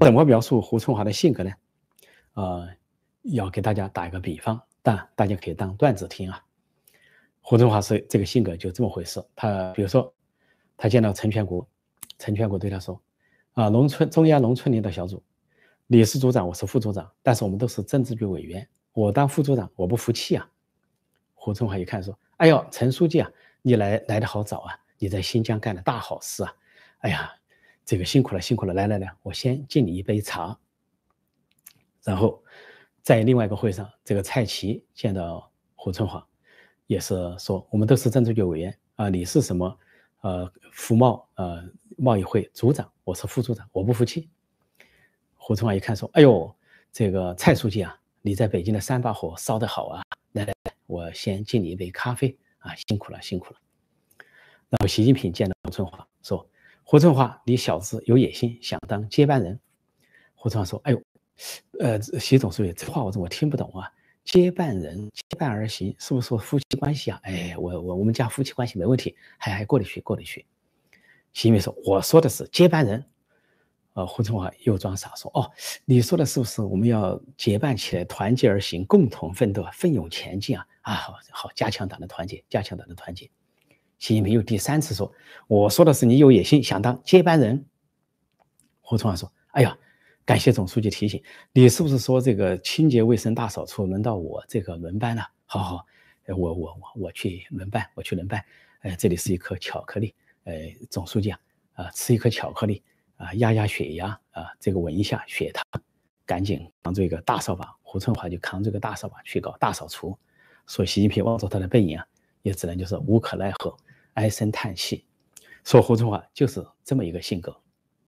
怎么描述胡春华的性格呢？呃，要给大家打一个比方，但大家可以当段子听啊。胡春华是这个性格就这么回事。他比如说，他见到陈全国，陈全国对他说：“啊，农村中央农村领导小组，你是组长，我是副组长，但是我们都是政治局委员。我当副组长，我不服气啊。”胡春华一看说：“哎呦，陈书记啊，你来来的好早啊，你在新疆干的大好事啊，哎呀。”这个辛苦了，辛苦了，来来来，我先敬你一杯茶。然后，在另外一个会上，这个蔡奇见到胡春华，也是说我们都是政治局委员啊，你是什么？呃，服贸呃贸易会组长，我是副组长，我不服气。胡春华一看说，哎呦，这个蔡书记啊，你在北京的三把火烧得好啊，来来来，我先敬你一杯咖啡啊，辛苦了，辛苦了。然后习近平见到胡春华说。胡春华，你小子有野心，想当接班人。胡春华说：“哎呦，呃，习总书记这话我怎么听不懂啊，接班人，结伴而行，是不是夫妻关系啊？哎，我我我们家夫妻关系没问题，还还过得去，过得去。”习近平说：“我说的是接班人。”呃，胡春华又装傻说：“哦，你说的是不是我们要结伴起来，团结而行，共同奋斗，奋勇前进啊？啊，好好加强党的团结，加强党的团结。”习近平又第三次说：“我说的是你有野心，想当接班人。”胡春华说：“哎呀，感谢总书记提醒。你是不是说这个清洁卫生大扫除轮到我这个轮班了？好好，我我我我去轮班，我去轮班。呃，这里是一颗巧克力，呃，总书记啊，啊，吃一颗巧克力啊，压压血压啊，这个闻一下血糖。赶紧扛住一个大扫把，胡春华就扛着个大扫把去搞大扫除。所以，习近平望着他的背影啊，也只能就是无可奈何。”唉声叹气，说胡华就是这么一个性格。